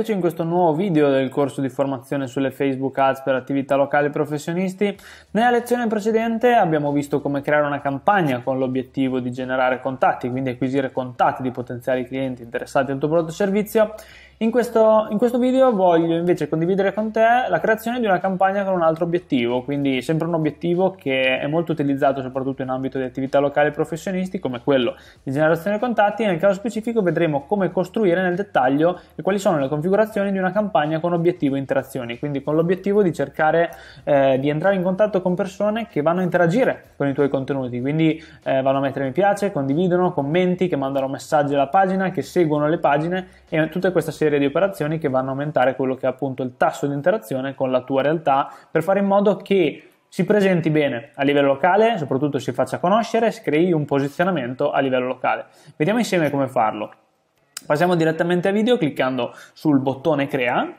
eccoci in questo nuovo video del corso di formazione sulle Facebook Ads per attività locali professionisti. Nella lezione precedente abbiamo visto come creare una campagna con l'obiettivo di generare contatti, quindi acquisire contatti di potenziali clienti interessati al tuo prodotto o servizio in questo, in questo, video voglio invece condividere con te la creazione di una campagna con un altro obiettivo, quindi sempre un obiettivo che è molto utilizzato soprattutto in ambito di attività locali e professionisti come quello di generazione contatti e nel caso specifico vedremo come costruire nel dettaglio e quali sono le configurazioni di una campagna con obiettivo interazioni, quindi con l'obiettivo di cercare eh, di entrare in contatto con persone che vanno a interagire con i tuoi contenuti, quindi eh, vanno a mettere mi piace, condividono, commenti, che mandano messaggi alla pagina, che seguono le pagine e tutta questa serie serie di operazioni che vanno a aumentare quello che è appunto il tasso di interazione con la tua realtà per fare in modo che si presenti bene a livello locale, soprattutto si faccia conoscere, si crei un posizionamento a livello locale. Vediamo insieme come farlo. Passiamo direttamente a video cliccando sul bottone crea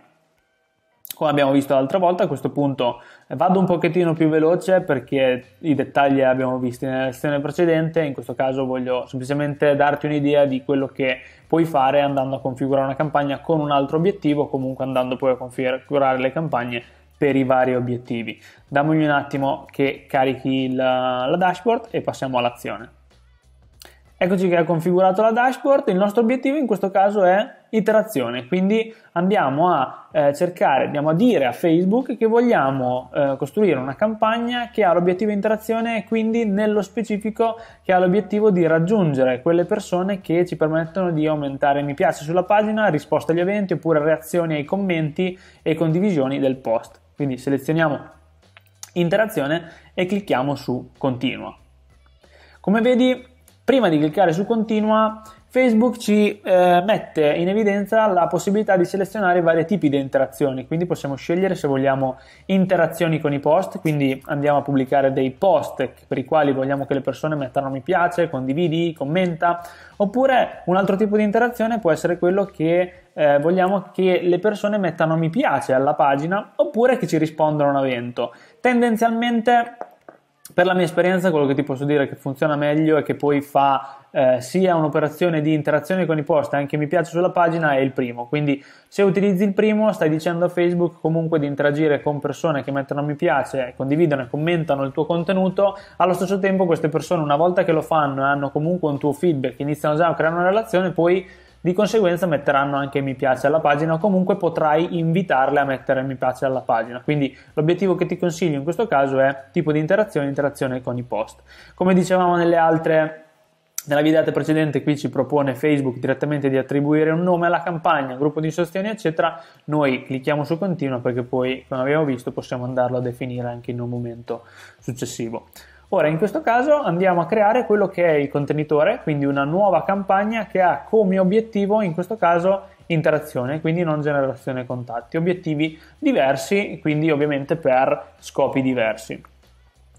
come abbiamo visto l'altra volta, a questo punto vado un pochettino più veloce perché i dettagli li abbiamo visti nella lezione precedente, in questo caso voglio semplicemente darti un'idea di quello che puoi fare andando a configurare una campagna con un altro obiettivo, comunque andando poi a configurare le campagne per i vari obiettivi. Dammi un attimo che carichi la, la dashboard e passiamo all'azione. Eccoci che ha configurato la dashboard, il nostro obiettivo in questo caso è iterazione, quindi andiamo a eh, cercare, andiamo a dire a Facebook che vogliamo eh, costruire una campagna che ha l'obiettivo interazione e quindi nello specifico che ha l'obiettivo di raggiungere quelle persone che ci permettono di aumentare mi piace sulla pagina, risposte agli eventi oppure reazioni ai commenti e condivisioni del post. Quindi selezioniamo interazione e clicchiamo su continua. Come vedi, prima di cliccare su continua Facebook ci eh, mette in evidenza la possibilità di selezionare vari tipi di interazioni, quindi possiamo scegliere se vogliamo interazioni con i post, quindi andiamo a pubblicare dei post per i quali vogliamo che le persone mettano mi piace, condividi, commenta, oppure un altro tipo di interazione può essere quello che eh, vogliamo che le persone mettano mi piace alla pagina oppure che ci rispondano a un evento. Tendenzialmente per la mia esperienza quello che ti posso dire che funziona meglio e che poi fa eh, sia un'operazione di interazione con i post, anche mi piace sulla pagina, è il primo. Quindi se utilizzi il primo stai dicendo a Facebook comunque di interagire con persone che mettono mi piace, condividono e commentano il tuo contenuto, allo stesso tempo queste persone una volta che lo fanno e hanno comunque un tuo feedback, iniziano già a creare una relazione, poi di conseguenza metteranno anche mi piace alla pagina o comunque potrai invitarle a mettere mi piace alla pagina quindi l'obiettivo che ti consiglio in questo caso è tipo di interazione interazione con i post come dicevamo nelle altre nella videata precedente qui ci propone Facebook direttamente di attribuire un nome alla campagna, gruppo di sostegno, eccetera. Noi clicchiamo su continua perché poi, come abbiamo visto, possiamo andarlo a definire anche in un momento successivo. Ora, in questo caso andiamo a creare quello che è il contenitore, quindi una nuova campagna che ha come obiettivo, in questo caso, interazione, quindi non generazione contatti. Obiettivi diversi, quindi ovviamente per scopi diversi.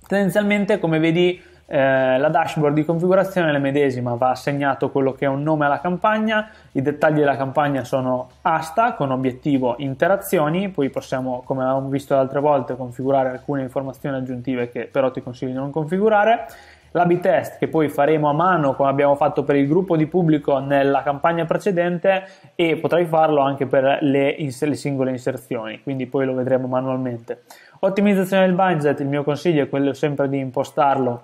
Tendenzialmente, come vedi, eh, la dashboard di configurazione è la medesima, va assegnato quello che è un nome alla campagna, i dettagli della campagna sono asta con obiettivo interazioni, poi possiamo, come abbiamo visto altre volte, configurare alcune informazioni aggiuntive che però ti consiglio di non configurare. L'AB test che poi faremo a mano come abbiamo fatto per il gruppo di pubblico nella campagna precedente e potrai farlo anche per le, ins- le singole inserzioni, quindi poi lo vedremo manualmente. Ottimizzazione del budget, il mio consiglio è quello sempre di impostarlo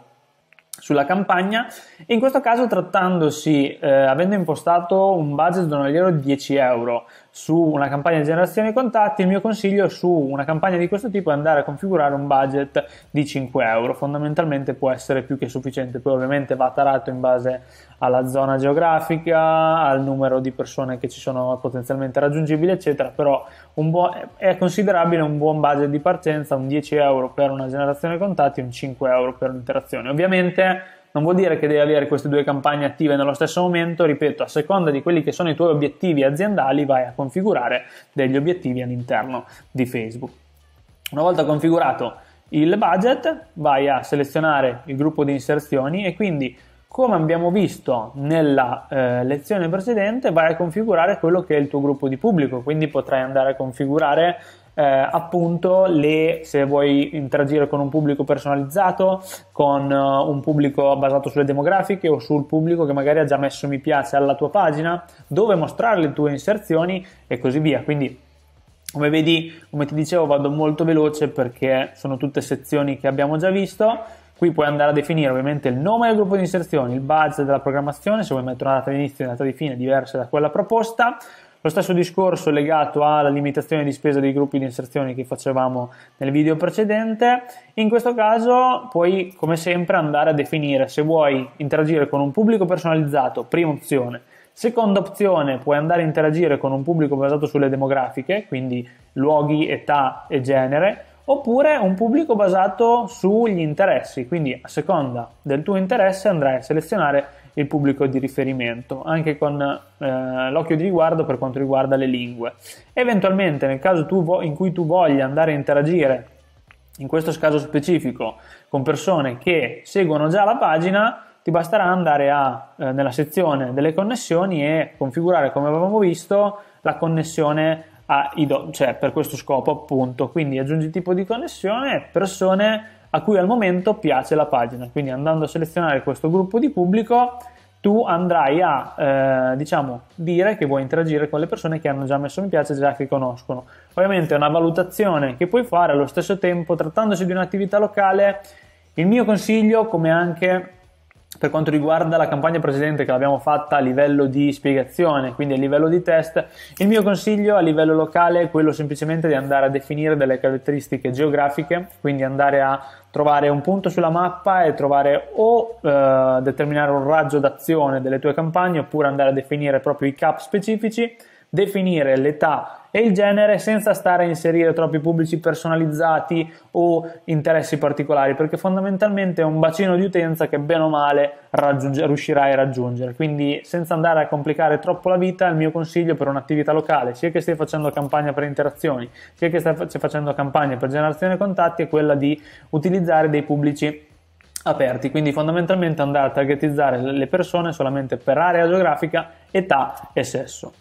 sulla campagna. In questo caso, trattandosi, eh, avendo impostato un budget giornaliero di 10 euro, su una campagna di generazione contatti, il mio consiglio su una campagna di questo tipo è andare a configurare un budget di 5 euro, fondamentalmente può essere più che sufficiente, poi ovviamente va tarato in base alla zona geografica, al numero di persone che ci sono potenzialmente raggiungibili, eccetera, però buon, è considerabile un buon budget di partenza, un 10 euro per una generazione contatti, e un 5 euro per un'interazione. Ovviamente non vuol dire che devi avere queste due campagne attive nello stesso momento, ripeto, a seconda di quelli che sono i tuoi obiettivi aziendali vai a configurare degli obiettivi all'interno di Facebook. Una volta configurato il budget vai a selezionare il gruppo di inserzioni e quindi come abbiamo visto nella eh, lezione precedente vai a configurare quello che è il tuo gruppo di pubblico, quindi potrai andare a configurare eh, appunto le, se vuoi interagire con un pubblico personalizzato, con uh, un pubblico basato sulle demografiche o sul pubblico che magari ha già messo mi piace alla tua pagina, dove mostrare le tue inserzioni e così via. Quindi come vedi, come ti dicevo, vado molto veloce perché sono tutte sezioni che abbiamo già visto. Qui puoi andare a definire ovviamente il nome del gruppo di inserzioni, il budget della programmazione, se vuoi mettere una data di inizio e una data di fine diversa da quella proposta, lo stesso discorso legato alla limitazione di spesa dei gruppi di inserzioni che facevamo nel video precedente. In questo caso puoi come sempre andare a definire se vuoi interagire con un pubblico personalizzato, prima opzione. Seconda opzione, puoi andare a interagire con un pubblico basato sulle demografiche, quindi luoghi, età e genere, oppure un pubblico basato sugli interessi, quindi a seconda del tuo interesse andrai a selezionare il pubblico di riferimento, anche con eh, l'occhio di riguardo per quanto riguarda le lingue. Eventualmente, nel caso vo- in cui tu voglia andare a interagire, in questo caso specifico, con persone che seguono già la pagina, ti basterà andare a, eh, nella sezione delle connessioni e configurare, come avevamo visto, la connessione a IDO, cioè per questo scopo appunto. Quindi aggiungi tipo di connessione, persone a cui al momento piace la pagina. Quindi andando a selezionare questo gruppo di pubblico tu andrai a eh, diciamo dire che vuoi interagire con le persone che hanno già messo mi piace già che conoscono ovviamente è una valutazione che puoi fare allo stesso tempo trattandosi di un'attività locale il mio consiglio come anche per quanto riguarda la campagna precedente che l'abbiamo fatta a livello di spiegazione, quindi a livello di test, il mio consiglio a livello locale è quello semplicemente di andare a definire delle caratteristiche geografiche, quindi andare a trovare un punto sulla mappa e trovare o eh, determinare un raggio d'azione delle tue campagne oppure andare a definire proprio i cap specifici, definire l'età e il genere senza stare a inserire troppi pubblici personalizzati o interessi particolari, perché fondamentalmente è un bacino di utenza che bene o male riuscirai a raggiungere. Quindi senza andare a complicare troppo la vita, il mio consiglio per un'attività locale, sia che stai facendo campagna per interazioni, sia che stai facendo campagna per generazione contatti, è quella di utilizzare dei pubblici aperti, quindi fondamentalmente andare a targetizzare le persone solamente per area geografica, età e sesso.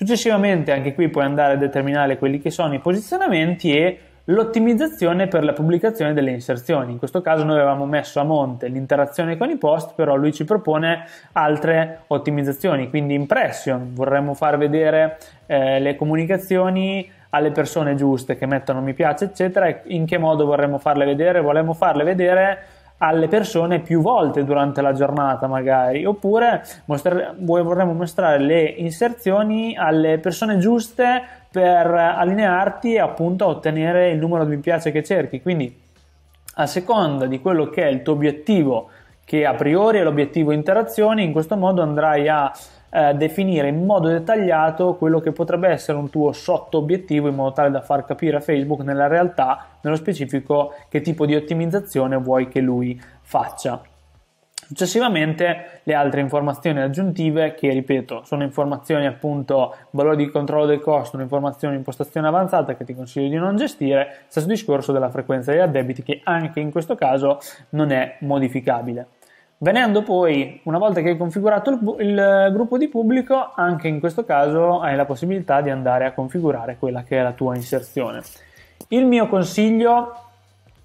Successivamente anche qui puoi andare a determinare quelli che sono i posizionamenti e l'ottimizzazione per la pubblicazione delle inserzioni. In questo caso noi avevamo messo a monte l'interazione con i post, però lui ci propone altre ottimizzazioni, quindi impression, vorremmo far vedere eh, le comunicazioni alle persone giuste che mettono mi piace, eccetera, in che modo vorremmo farle vedere? Volemmo farle vedere alle persone più volte durante la giornata magari oppure mostr- vorremmo mostrare le inserzioni alle persone giuste per allinearti e appunto ottenere il numero di mi piace che cerchi quindi a seconda di quello che è il tuo obiettivo che a priori è l'obiettivo interazioni in questo modo andrai a eh, definire in modo dettagliato quello che potrebbe essere un tuo sotto obiettivo in modo tale da far capire a Facebook nella realtà, nello specifico, che tipo di ottimizzazione vuoi che lui faccia. Successivamente le altre informazioni aggiuntive che ripeto sono informazioni appunto valori di controllo del costo, informazioni impostazione avanzata che ti consiglio di non gestire, stesso discorso della frequenza degli addebiti che anche in questo caso non è modificabile. Venendo poi, una volta che hai configurato il, il, eh, gruppo di pubblico, anche in questo caso hai la possibilità di andare a configurare quella che è la tua inserzione. Il mio consiglio,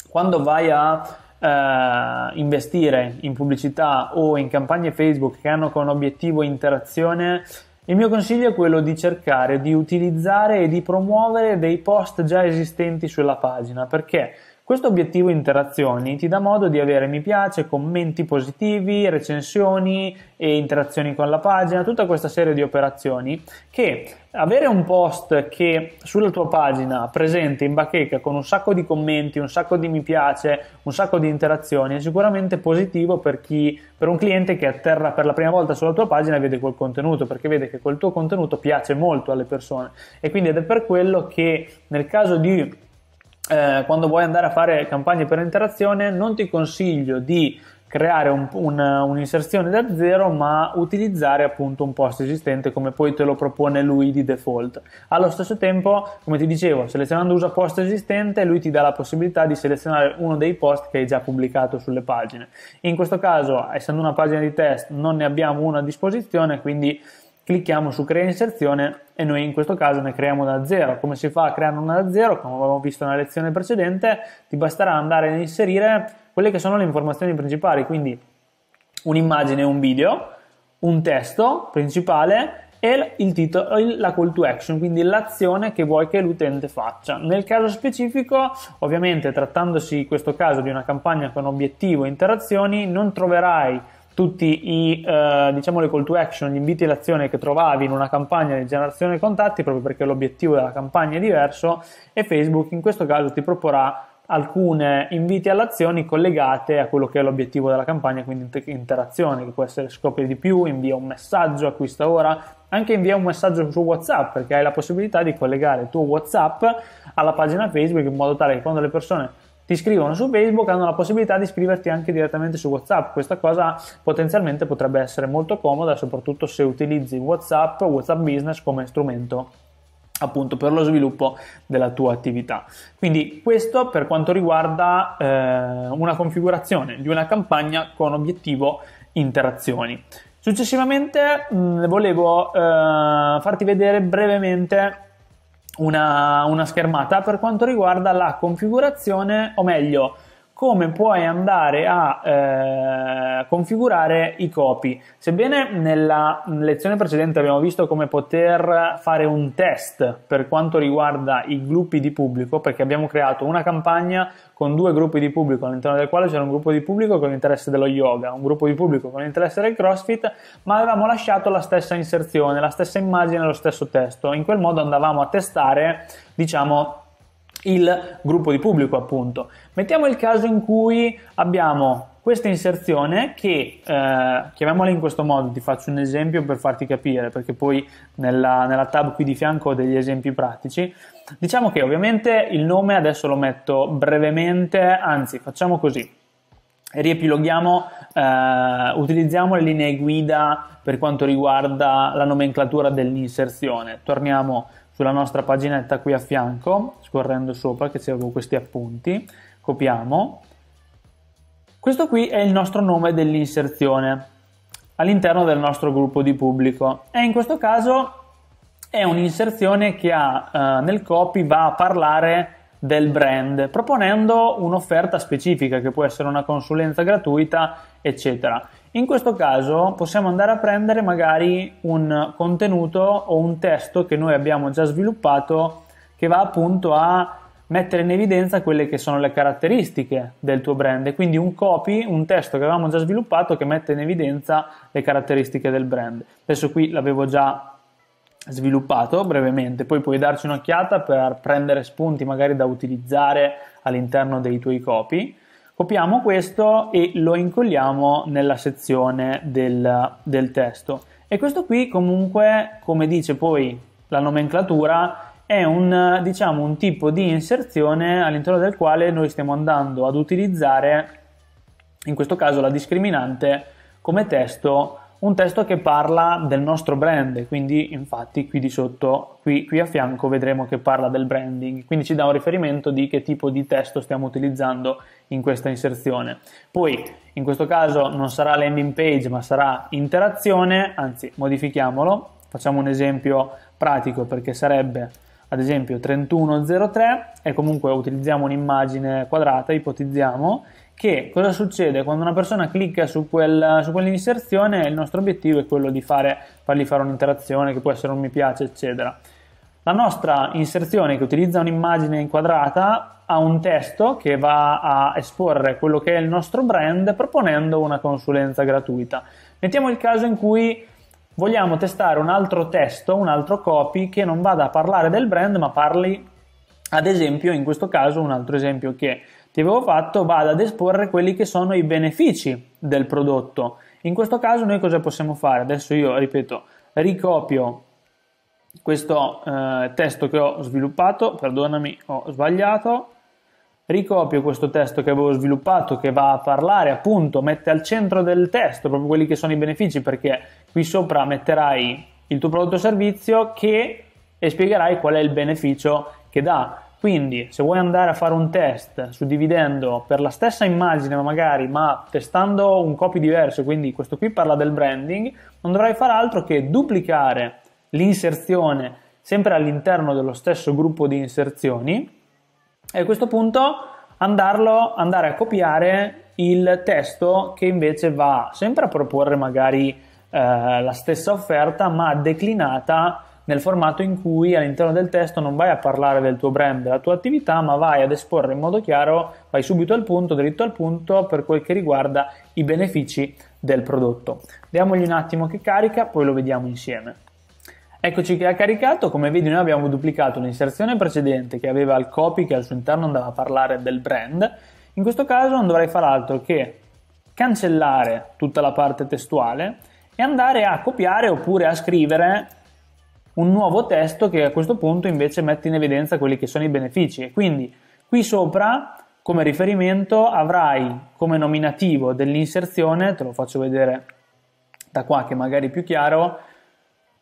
quando vai a eh, investire in pubblicità o in campagne Facebook che hanno come obiettivo interazione, il mio consiglio è quello di cercare di utilizzare e di promuovere dei post già esistenti sulla pagina, perché questo obiettivo interazioni ti dà modo di avere mi piace, commenti positivi, recensioni e interazioni con la pagina, tutta questa serie di operazioni che avere un post che sulla tua pagina presente in bacheca con un sacco di commenti, un sacco di mi piace, un sacco di interazioni è sicuramente positivo per, chi, per un cliente che atterra per la prima volta sulla tua pagina e vede quel contenuto, perché vede che quel tuo contenuto piace molto alle persone e quindi ed è per quello che nel caso di eh, quando vuoi andare a fare campagne per interazione non ti consiglio di creare un, un, un'inserzione da zero ma utilizzare appunto un post esistente come poi te lo propone lui di default allo stesso tempo come ti dicevo selezionando usa post esistente lui ti dà la possibilità di selezionare uno dei post che hai già pubblicato sulle pagine in questo caso essendo una pagina di test non ne abbiamo una a disposizione quindi clicchiamo su crea inserzione e noi in questo caso ne creiamo da zero. Come si fa a creare una da zero? Come avevamo visto nella lezione precedente, ti basterà andare ad inserire quelle che sono le informazioni principali, quindi un'immagine, un video, un testo principale e il titolo, la call to action, quindi l'azione che vuoi che l'utente faccia. Nel caso specifico, ovviamente trattandosi in questo caso di una campagna con obiettivo e interazioni, non troverai tutti i, eh, diciamo, le call to action, gli inviti all'azione che trovavi in una campagna di generazione contatti, proprio perché l'obiettivo della campagna è diverso, e Facebook in questo caso ti proporrà alcune inviti all'azione collegate a quello che è l'obiettivo della campagna, quindi interazione, che può essere scopri di più, invia un messaggio, acquista ora, anche invia un messaggio su WhatsApp, perché hai la possibilità di collegare il tuo WhatsApp alla pagina Facebook in modo tale che quando le persone ti scrivono su Facebook, hanno la possibilità di scriverti anche direttamente su WhatsApp. Questa cosa potenzialmente potrebbe essere molto comoda, soprattutto se utilizzi WhatsApp o WhatsApp Business come strumento appunto per lo sviluppo della tua attività. Quindi questo per quanto riguarda eh, una configurazione di una campagna con obiettivo interazioni. Successivamente mh, volevo eh, farti vedere brevemente una, una schermata per quanto riguarda la configurazione, o meglio, come puoi andare a eh, configurare i copy. Sebbene nella lezione precedente abbiamo visto come poter fare un test per quanto riguarda i gruppi di pubblico, perché abbiamo creato una campagna con due gruppi di pubblico, all'interno del quale c'era un gruppo di pubblico con l'interesse dello yoga, un gruppo di pubblico con l'interesse del crossfit, ma avevamo lasciato la stessa inserzione, la stessa immagine, lo stesso testo. In quel modo andavamo a testare, diciamo, il gruppo di pubblico, appunto. Mettiamo il caso in cui abbiamo questa inserzione che eh, chiamiamola in questo modo, ti faccio un esempio per farti capire, perché poi nella, nella, tab qui di fianco ho degli esempi pratici. Diciamo che ovviamente il nome adesso lo metto brevemente, anzi facciamo così. Riepiloghiamo, eh, utilizziamo le linee guida per quanto riguarda la nomenclatura dell'inserzione. Torniamo sulla nostra paginetta qui a fianco, scorrendo sopra che c'erano questi appunti, copiamo. Questo qui è il nostro nome dell'inserzione all'interno del nostro gruppo di pubblico e in questo caso è un'inserzione che ha eh, nel copy va a parlare del brand proponendo un'offerta specifica che può essere una consulenza gratuita eccetera in questo caso possiamo andare a prendere magari un contenuto o un testo che noi abbiamo già sviluppato che va appunto a mettere in evidenza quelle che sono le caratteristiche del tuo brand, quindi un copy, un testo che avevamo già sviluppato che mette in evidenza le caratteristiche del brand. Adesso qui l'avevo già sviluppato brevemente, poi puoi darci un'occhiata per prendere spunti magari da utilizzare all'interno dei tuoi copy Copiamo questo e lo incolliamo nella sezione del, del testo. E questo qui comunque, come dice poi la nomenclatura, è un, diciamo, un tipo di inserzione all'interno del quale noi stiamo andando ad utilizzare, in questo caso la discriminante, come testo un testo che parla del nostro brand, quindi infatti qui di sotto, qui, qui, a fianco vedremo che parla del branding, quindi ci dà un riferimento di che tipo di testo stiamo utilizzando in questa inserzione. Poi in questo caso non sarà landing page ma sarà interazione, anzi modifichiamolo, facciamo un esempio pratico perché sarebbe ad esempio 3103 e comunque utilizziamo un'immagine quadrata, ipotizziamo, che cosa succede quando una persona clicca su, quel, su quell'inserzione il nostro obiettivo è quello di fare, fargli fare un'interazione che può essere un mi piace eccetera la nostra inserzione che utilizza un'immagine inquadrata ha un testo che va a esporre quello che è il nostro brand proponendo una consulenza gratuita mettiamo il caso in cui vogliamo testare un altro testo un altro copy che non vada a parlare del brand ma parli ad esempio in questo caso un altro esempio che ti avevo fatto vado ad esporre quelli che sono i benefici del prodotto. In questo caso noi cosa possiamo fare? Adesso io, ripeto, ricopio questo eh, testo che ho sviluppato, perdonami, ho sbagliato, ricopio questo testo che avevo sviluppato che va a parlare appunto, mette al centro del testo proprio quelli che sono i benefici perché qui sopra metterai il tuo prodotto o servizio che, e spiegherai qual è il beneficio che dà quindi se vuoi andare a fare un test suddividendo per la stessa immagine magari ma testando un copy diverso, quindi questo qui parla del branding, non dovrai fare altro che duplicare l'inserzione sempre all'interno dello stesso gruppo di inserzioni e a questo punto andarlo, andare a copiare il testo che invece va sempre a proporre magari eh, la stessa offerta ma declinata nel formato in cui all'interno del testo non vai a parlare del tuo brand, della tua attività, ma vai ad esporre in modo chiaro, vai subito al punto, dritto al punto per quel che riguarda i benefici del prodotto. Diamogli un attimo che carica, poi lo vediamo insieme. Eccoci che ha caricato, come vedi noi abbiamo duplicato l'inserzione precedente che aveva il copy che al suo interno andava a parlare del brand, in questo caso non dovrei far altro che cancellare tutta la parte testuale e andare a copiare oppure a scrivere un nuovo testo che a questo punto invece mette in evidenza quelli che sono i benefici e quindi qui sopra come riferimento avrai come nominativo dell'inserzione, te lo faccio vedere da qua che magari è più chiaro,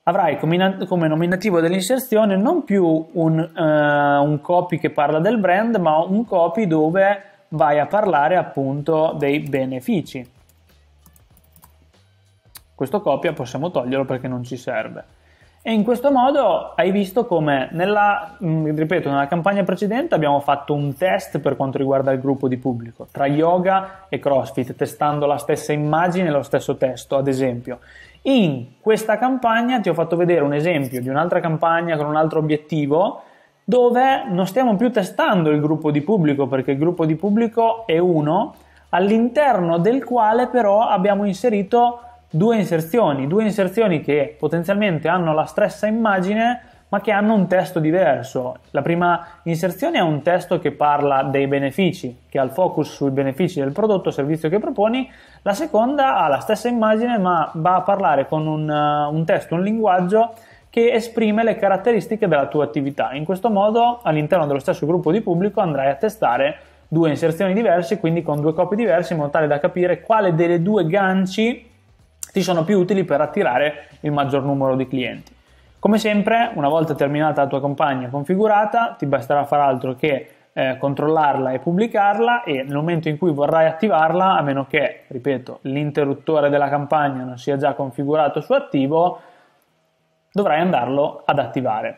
avrai come nominativo dell'inserzione non più un, eh, un copy che parla del brand, ma un copy dove vai a parlare appunto dei benefici. Questo copia possiamo toglierlo perché non ci serve. E in questo modo hai visto come nella, mm, ripeto, nella campagna precedente abbiamo fatto un test per quanto riguarda il gruppo di pubblico tra yoga e CrossFit, testando la stessa immagine e lo stesso testo, ad esempio. In questa campagna ti ho fatto vedere un esempio di un'altra campagna con un altro obiettivo dove non stiamo più testando il gruppo di pubblico perché il gruppo di pubblico è uno all'interno del quale però abbiamo inserito due inserzioni, due inserzioni che potenzialmente hanno la stessa immagine ma che hanno un testo diverso. La prima inserzione è un testo che parla dei benefici, che ha il focus sui benefici del prodotto o servizio che proponi, la seconda ha la stessa immagine ma va a parlare con un, eh, un testo, un linguaggio che esprime le caratteristiche della tua attività. In questo modo all'interno dello stesso gruppo di pubblico andrai a testare due inserzioni diverse, quindi con due copie diverse, in modo tale da capire quale delle due ganci ti sono più utili per attirare il maggior numero di clienti. Come sempre, una volta terminata la tua campagna configurata, ti basterà far altro che eh, controllarla e pubblicarla e nel momento in cui vorrai attivarla, a meno che, ripeto, l'interruttore della campagna non sia già configurato su attivo, dovrai andarlo ad attivare.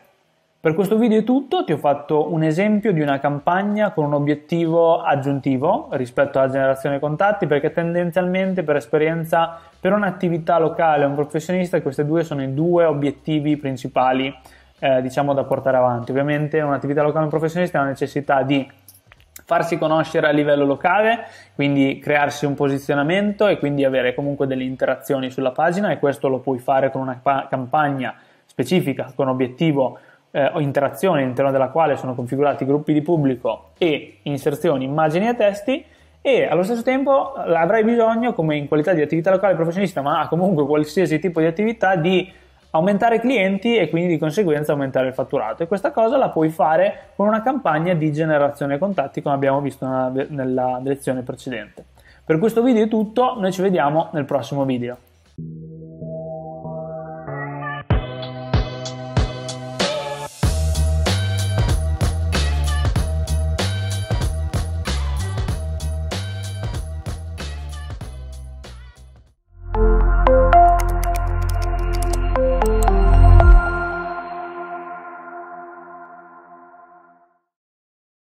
Per questo video è tutto, ti ho fatto un esempio di una campagna con un obiettivo aggiuntivo rispetto alla generazione contatti perché tendenzialmente per esperienza per un'attività locale o un professionista questi due sono i due obiettivi principali eh, diciamo da portare avanti. Ovviamente un'attività locale o un professionista ha la necessità di farsi conoscere a livello locale, quindi crearsi un posizionamento e quindi avere comunque delle interazioni sulla pagina e questo lo puoi fare con una pa- campagna specifica, con obiettivo eh, o interazione all'interno della quale sono configurati gruppi di pubblico e inserzioni, immagini e testi e allo stesso tempo avrai bisogno, come in qualità di attività locale professionista, ma comunque qualsiasi tipo di attività, di aumentare clienti e quindi di conseguenza aumentare il fatturato. E questa cosa la puoi fare con una campagna di generazione contatti, come abbiamo visto nella lezione precedente. Per questo video è tutto, noi ci vediamo nel prossimo video.